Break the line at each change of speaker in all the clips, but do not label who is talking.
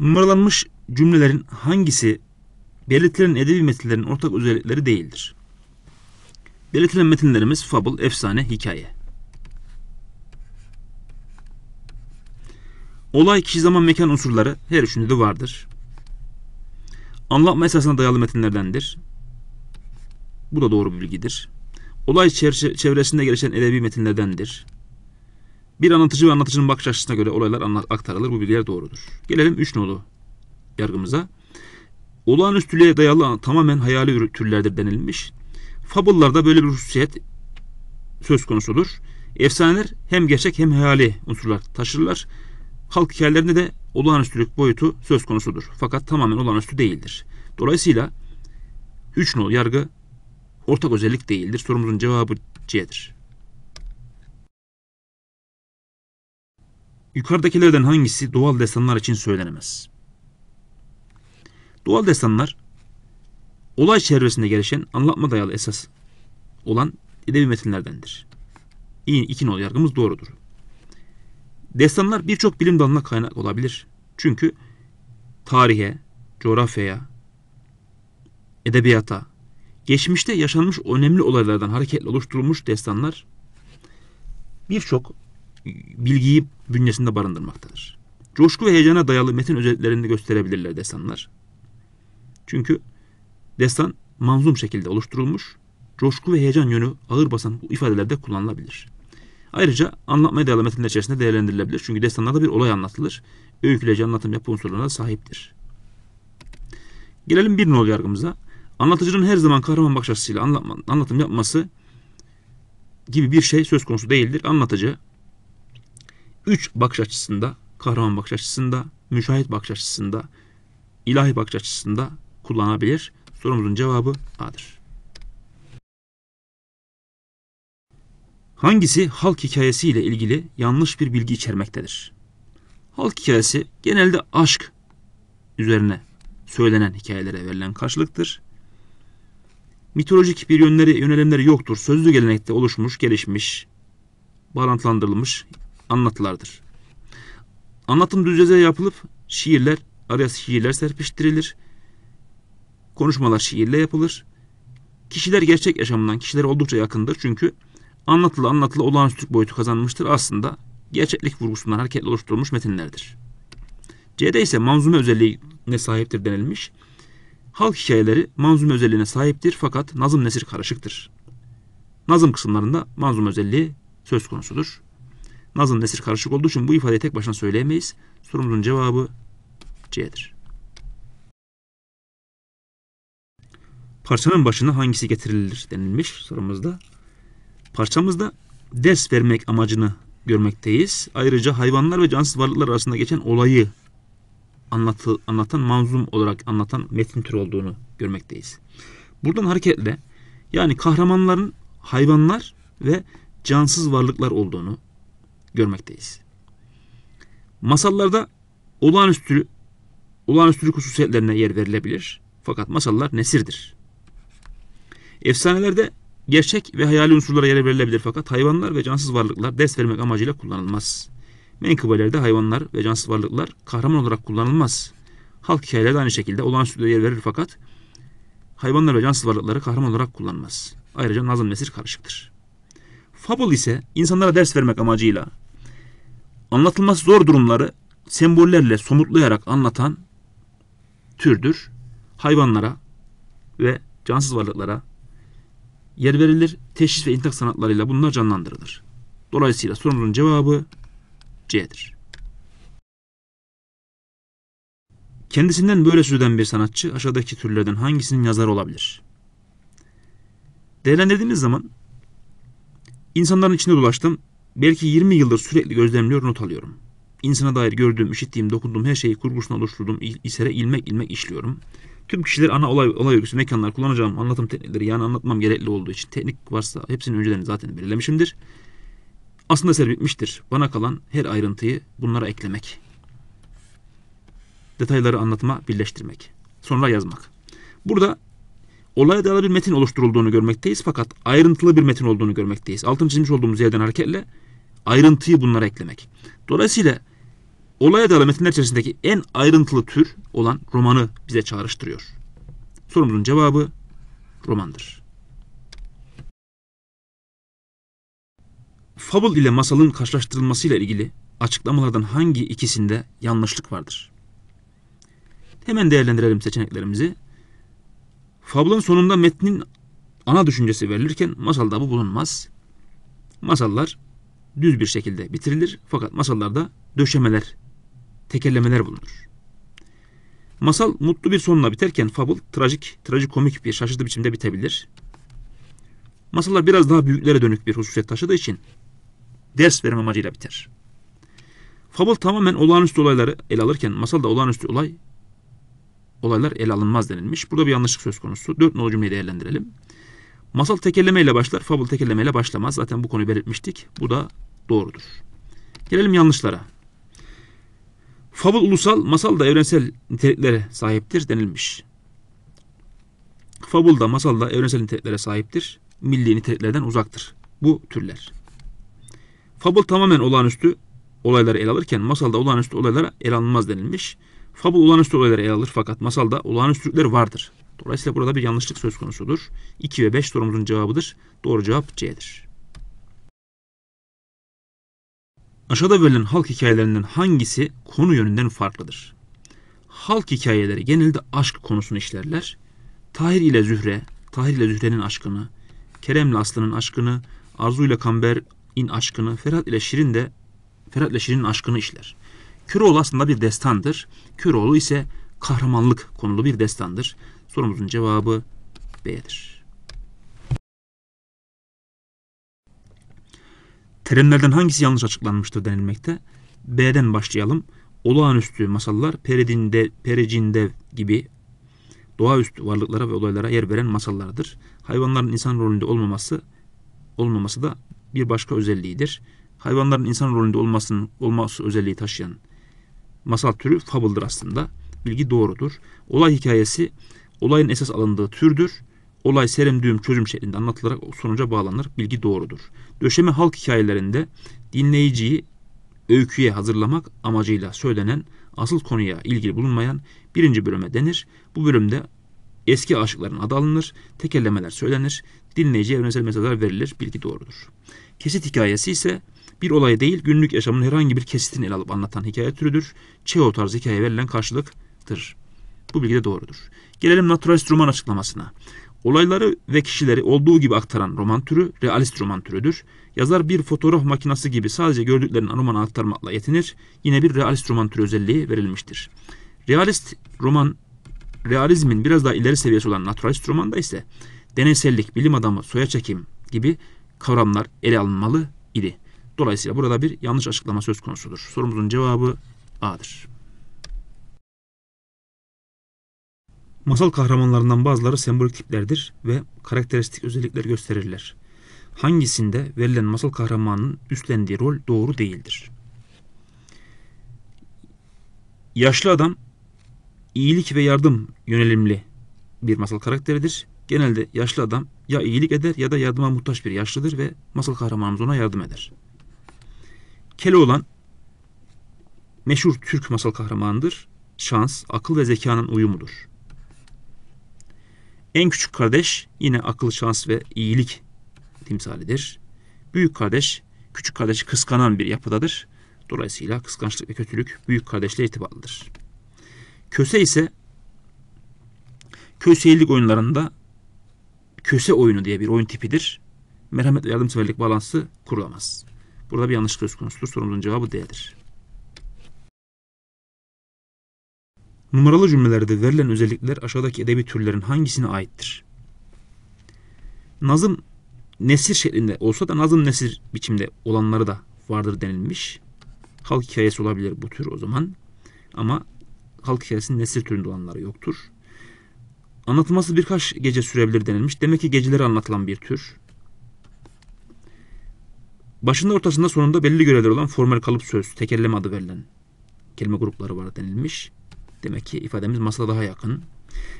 Numaralanmış cümlelerin hangisi belirtilen edebi metinlerin ortak özellikleri değildir? Belirtilen metinlerimiz fabul, efsane, hikaye. Olay, kişi, zaman, mekan unsurları her üçünde de vardır. Anlatma esasına dayalı metinlerdendir. Bu da doğru bir bilgidir. Olay çevresinde gelişen edebi metinlerdendir. Bir anlatıcı ve anlatıcının bakış açısına göre olaylar aktarılır. Bu bilgiler doğrudur. Gelelim 3 nolu yargımıza. Olağanüstülüğe dayalı tamamen hayali türlerdir denilmiş. Fabullarda böyle bir hususiyet söz konusudur. Efsaneler hem gerçek hem hayali unsurlar taşırlar. Halk hikayelerinde de olağanüstülük boyutu söz konusudur. Fakat tamamen olağanüstü değildir. Dolayısıyla 3 nol yargı ortak özellik değildir. Sorumuzun cevabı C'dir. Yukarıdakilerden hangisi doğal destanlar için söylenemez? Doğal destanlar olay çevresinde gelişen anlatma dayalı esas olan edebi metinlerdendir. İki nol yargımız doğrudur. Destanlar birçok bilim dalına kaynak olabilir. Çünkü tarihe, coğrafyaya, edebiyata, geçmişte yaşanmış önemli olaylardan hareketle oluşturulmuş destanlar birçok bilgiyi bünyesinde barındırmaktadır. Coşku ve heyecana dayalı metin özetlerini gösterebilirler destanlar. Çünkü destan manzum şekilde oluşturulmuş, coşku ve heyecan yönü ağır basan bu ifadelerde kullanılabilir. Ayrıca anlatmaya dayalı metinler içerisinde değerlendirilebilir. Çünkü destanlarda bir olay anlatılır. Öyküleyici anlatım yapı unsurlarına sahiptir. Gelelim bir nol yargımıza. Anlatıcının her zaman kahraman bakış açısıyla anlatma, anlatım yapması gibi bir şey söz konusu değildir. Anlatıcı üç bakış açısında, kahraman bakış açısında, müşahit bakış açısında, ilahi bakış açısında kullanabilir. Sorumuzun cevabı A'dır. Hangisi halk hikayesi ile ilgili yanlış bir bilgi içermektedir? Halk hikayesi genelde aşk üzerine söylenen hikayelere verilen karşılıktır. Mitolojik bir yönleri, yönelimleri yoktur. Sözlü gelenekte oluşmuş, gelişmiş, bağlantılandırılmış anlatılardır. Anlatım düzleze yapılıp şiirler, araya şiirler serpiştirilir. Konuşmalar şiirle yapılır. Kişiler gerçek yaşamından, kişiler oldukça yakındır çünkü anlatılı anlatılı olağanüstü boyutu kazanmıştır. Aslında gerçeklik vurgusundan hareketle oluşturulmuş metinlerdir. C'de ise manzume özelliğine sahiptir denilmiş. Halk hikayeleri manzume özelliğine sahiptir fakat nazım nesir karışıktır. Nazım kısımlarında manzum özelliği söz konusudur. Nazım nesir karışık olduğu için bu ifadeyi tek başına söyleyemeyiz. Sorumuzun cevabı C'dir. Parçanın başına hangisi getirilir denilmiş sorumuzda. Parçamızda ders vermek amacını görmekteyiz. Ayrıca hayvanlar ve cansız varlıklar arasında geçen olayı anlatı, anlatan manzum olarak anlatan metin türü olduğunu görmekteyiz. Buradan hareketle yani kahramanların hayvanlar ve cansız varlıklar olduğunu, görmekteyiz. Masallarda olağanüstü olağanüstülük hususiyetlerine yer verilebilir. Fakat masallar nesirdir. Efsanelerde gerçek ve hayali unsurlara yer verilebilir fakat hayvanlar ve cansız varlıklar ders vermek amacıyla kullanılmaz. Menkıbelerde hayvanlar ve cansız varlıklar kahraman olarak kullanılmaz. Halk hikayelerde aynı şekilde olağanüstülüğe yer verir fakat hayvanlar ve cansız varlıkları kahraman olarak kullanılmaz. Ayrıca nazım nesir karışıktır. Fable ise insanlara ders vermek amacıyla Anlatılması zor durumları sembollerle somutlayarak anlatan türdür. Hayvanlara ve cansız varlıklara yer verilir. Teşhis ve intak sanatlarıyla bunlar canlandırılır. Dolayısıyla sorunun cevabı C'dir. Kendisinden böyle söz bir sanatçı aşağıdaki türlerden hangisinin yazarı olabilir? Değerlendirdiğimiz zaman insanların içinde dolaştım Belki 20 yıldır sürekli gözlemliyor, not alıyorum. İnsana dair gördüğüm, işittiğim, dokunduğum her şeyi kurgusuna oluşturduğum isere ilmek ilmek işliyorum. Tüm kişiler ana olay, olay örgüsü, mekanlar, kullanacağım anlatım teknikleri yani anlatmam gerekli olduğu için teknik varsa hepsini önceden zaten belirlemişimdir. Aslında eser bitmiştir. Bana kalan her ayrıntıyı bunlara eklemek. Detayları anlatma, birleştirmek. Sonra yazmak. Burada olaya dair bir metin oluşturulduğunu görmekteyiz fakat ayrıntılı bir metin olduğunu görmekteyiz. Altın çizmiş olduğumuz yerden hareketle ayrıntıyı bunlara eklemek. Dolayısıyla olaya dair metinler içerisindeki en ayrıntılı tür olan romanı bize çağrıştırıyor. Sorumuzun cevabı romandır. Fable ile masalın karşılaştırılmasıyla ilgili açıklamalardan hangi ikisinde yanlışlık vardır? Hemen değerlendirelim seçeneklerimizi. Fablın sonunda metnin ana düşüncesi verilirken masalda bu bulunmaz. Masallar düz bir şekilde bitirilir fakat masallarda döşemeler, tekerlemeler bulunur. Masal mutlu bir sonla biterken fabul trajik, trajikomik bir şaşırtıcı biçimde bitebilir. Masallar biraz daha büyüklere dönük bir hususiyet taşıdığı için ders verme amacıyla biter. Fabul tamamen olağanüstü olayları ele alırken masalda olağanüstü olay olaylar ele alınmaz denilmiş. Burada bir yanlışlık söz konusu. Dört nolu cümleyi değerlendirelim. Masal tekerlemeyle başlar, fabul tekerlemeyle başlamaz. Zaten bu konuyu belirtmiştik. Bu da doğrudur. Gelelim yanlışlara. Fabul ulusal, masal da evrensel niteliklere sahiptir denilmiş. Fabul da masal da evrensel niteliklere sahiptir. Milli niteliklerden uzaktır. Bu türler. Fabul tamamen olağanüstü olayları ele alırken masalda olağanüstü olaylara el alınmaz denilmiş. Fabul olağanüstü olaylara el alır fakat masalda olağanüstülükler vardır. Dolayısıyla burada bir yanlışlık söz konusudur. 2 ve 5 sorumuzun cevabıdır. Doğru cevap C'dir. Aşağıda verilen halk hikayelerinden hangisi konu yönünden farklıdır? Halk hikayeleri genelde aşk konusunu işlerler. Tahir ile Zühre, Tahir ile Zühre'nin aşkını, Kerem ile Aslı'nın aşkını, Arzu ile Kamber'in aşkını, Ferhat ile Şirin de Ferhat ile Şirin'in aşkını işler. Köroğlu aslında bir destandır. Köroğlu ise kahramanlık konulu bir destandır. Sorumuzun cevabı B'dir. Terimlerden hangisi yanlış açıklanmıştır denilmekte? B'den başlayalım. Olağanüstü masallar peredinde, pericinde gibi doğaüstü varlıklara ve olaylara yer veren masallardır. Hayvanların insan rolünde olmaması olmaması da bir başka özelliğidir. Hayvanların insan rolünde olmasının olması özelliği taşıyan masal türü fable'dır aslında. Bilgi doğrudur. Olay hikayesi olayın esas alındığı türdür olay serim düğüm çözüm şeklinde anlatılarak sonuca bağlanır. Bilgi doğrudur. Döşeme halk hikayelerinde dinleyiciyi öyküye hazırlamak amacıyla söylenen asıl konuya ilgili bulunmayan birinci bölüme denir. Bu bölümde eski aşıkların adı alınır, tekerlemeler söylenir, dinleyiciye evrensel mesajlar verilir, bilgi doğrudur. Kesit hikayesi ise bir olay değil, günlük yaşamın herhangi bir kesitini ele alıp anlatan hikaye türüdür. Çeo tarzı hikaye verilen karşılıktır. Bu bilgi de doğrudur. Gelelim naturalist roman açıklamasına. Olayları ve kişileri olduğu gibi aktaran roman türü realist roman türüdür. Yazar bir fotoğraf makinesi gibi sadece gördüklerini romana aktarmakla yetinir. Yine bir realist roman türü özelliği verilmiştir. Realist roman, realizmin biraz daha ileri seviyesi olan naturalist romanda ise deneysellik, bilim adamı, soya çekim gibi kavramlar ele alınmalı idi. Dolayısıyla burada bir yanlış açıklama söz konusudur. Sorumuzun cevabı A'dır. Masal kahramanlarından bazıları sembolik tiplerdir ve karakteristik özellikler gösterirler. Hangisinde verilen masal kahramanının üstlendiği rol doğru değildir? Yaşlı adam iyilik ve yardım yönelimli bir masal karakteridir. Genelde yaşlı adam ya iyilik eder ya da yardıma muhtaç bir yaşlıdır ve masal kahramanımız ona yardım eder. Keloğlan meşhur Türk masal kahramanıdır. Şans, akıl ve zekanın uyumudur. En küçük kardeş yine akıl, şans ve iyilik timsalidir. Büyük kardeş küçük kardeşi kıskanan bir yapıdadır. Dolayısıyla kıskançlık ve kötülük büyük kardeşle irtibatlıdır. Köse ise köseylik oyunlarında köse oyunu diye bir oyun tipidir. Merhamet ve yardımseverlik balansı kurulamaz. Burada bir yanlışlık söz konusudur. Sorumuzun cevabı değildir. Numaralı cümlelerde verilen özellikler aşağıdaki edebi türlerin hangisine aittir? Nazım nesir şeklinde olsa da nazım nesir biçimde olanları da vardır denilmiş. Halk hikayesi olabilir bu tür o zaman. Ama halk hikayesinin nesir türünde olanları yoktur. Anlatılması birkaç gece sürebilir denilmiş. Demek ki geceleri anlatılan bir tür. Başında ortasında sonunda belli görevler olan formal kalıp söz, tekerleme adı verilen kelime grupları var denilmiş. Demek ki ifademiz masala daha yakın.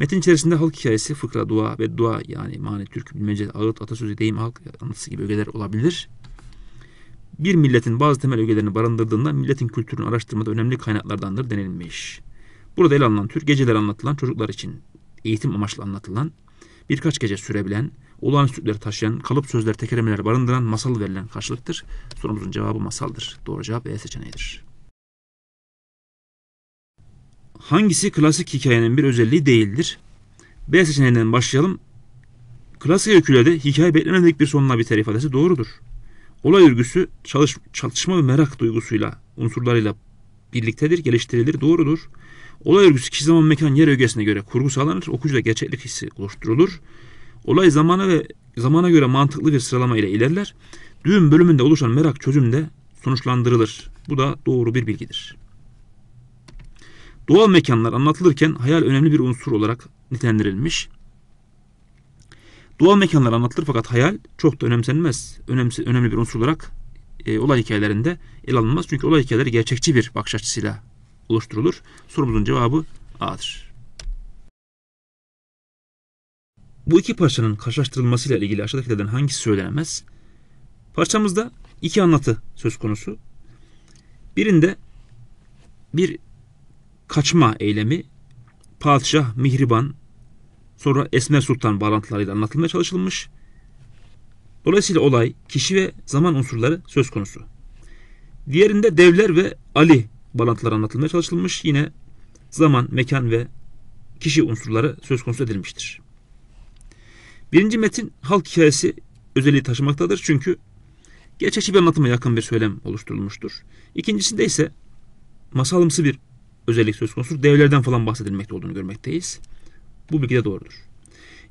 Metin içerisinde halk hikayesi, fıkra, dua ve dua yani mani, türkü, bilmece, ağıt, atasözü, deyim, halk anlatısı gibi ögeler olabilir. Bir milletin bazı temel ögelerini barındırdığından milletin kültürünü araştırmada önemli kaynaklardandır denilmiş. Burada ele alınan tür geceleri anlatılan çocuklar için eğitim amaçlı anlatılan, birkaç gece sürebilen, olağanüstülükleri taşıyan, kalıp sözler, tekerlemeler barındıran masal verilen karşılıktır. Sorumuzun cevabı masaldır. Doğru cevap E seçeneğidir hangisi klasik hikayenin bir özelliği değildir? B seçeneğinden başlayalım. Klasik öykülerde hikaye beklemedik bir sonuna biter ifadesi doğrudur. Olay örgüsü çalış, çatışma ve merak duygusuyla, unsurlarıyla birliktedir, geliştirilir, doğrudur. Olay örgüsü kişi zaman mekan yer ögesine göre kurgu sağlanır, okuyucuda gerçeklik hissi oluşturulur. Olay zamana ve zamana göre mantıklı bir sıralama ile ilerler. Düğün bölümünde oluşan merak çözümde sonuçlandırılır. Bu da doğru bir bilgidir. Doğal mekanlar anlatılırken hayal önemli bir unsur olarak nitelendirilmiş. Doğal mekanlar anlatılır fakat hayal çok da önemsenmez. Önemsi, önemli bir unsur olarak e, olay hikayelerinde ele alınmaz. Çünkü olay hikayeleri gerçekçi bir bakış açısıyla oluşturulur. Sorumuzun cevabı A'dır. Bu iki parçanın karşılaştırılmasıyla ilgili aşağıdakilerden hangisi söylenemez? Parçamızda iki anlatı söz konusu. Birinde bir kaçma eylemi Padişah Mihriban sonra Esmer Sultan bağlantılarıyla anlatılmaya çalışılmış. Dolayısıyla olay, kişi ve zaman unsurları söz konusu. Diğerinde devler ve Ali bağlantıları anlatılmaya çalışılmış. Yine zaman, mekan ve kişi unsurları söz konusu edilmiştir. Birinci metin halk hikayesi özelliği taşımaktadır. Çünkü geçmişi bir anlatıma yakın bir söylem oluşturulmuştur. İkincisinde ise masalımsı bir özellik söz konusu devlerden falan bahsedilmekte olduğunu görmekteyiz. Bu bilgi de doğrudur.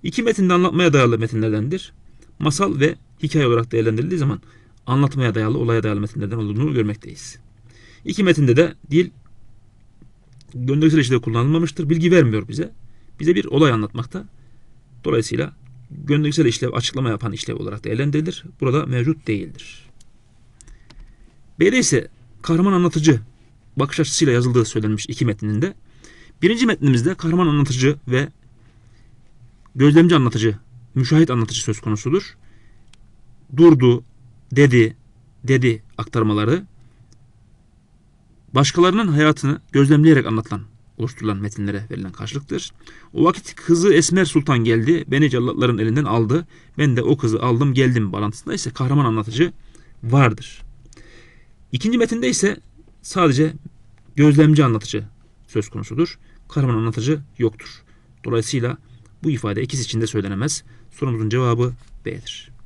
İki metinde anlatmaya dayalı metinlerdendir. Masal ve hikaye olarak değerlendirildiği zaman anlatmaya dayalı, olaya dayalı metinlerden olduğunu görmekteyiz. İki metinde de dil gönderisel ilişkide kullanılmamıştır. Bilgi vermiyor bize. Bize bir olay anlatmakta. Dolayısıyla gönderisel işlev açıklama yapan işlev olarak değerlendirilir. Burada mevcut değildir. B'de ise kahraman anlatıcı bakış açısıyla yazıldığı söylenmiş iki metninde. Birinci metnimizde kahraman anlatıcı ve gözlemci anlatıcı, müşahit anlatıcı söz konusudur. Durdu, dedi, dedi aktarmaları başkalarının hayatını gözlemleyerek anlatılan, oluşturulan metinlere verilen karşılıktır. O vakit kızı Esmer Sultan geldi, beni cellatların elinden aldı, ben de o kızı aldım geldim bağlantısında ise kahraman anlatıcı vardır. İkinci metinde ise sadece gözlemci anlatıcı söz konusudur. Kahraman anlatıcı yoktur. Dolayısıyla bu ifade ikisi için de söylenemez. Sorumuzun cevabı B'dir.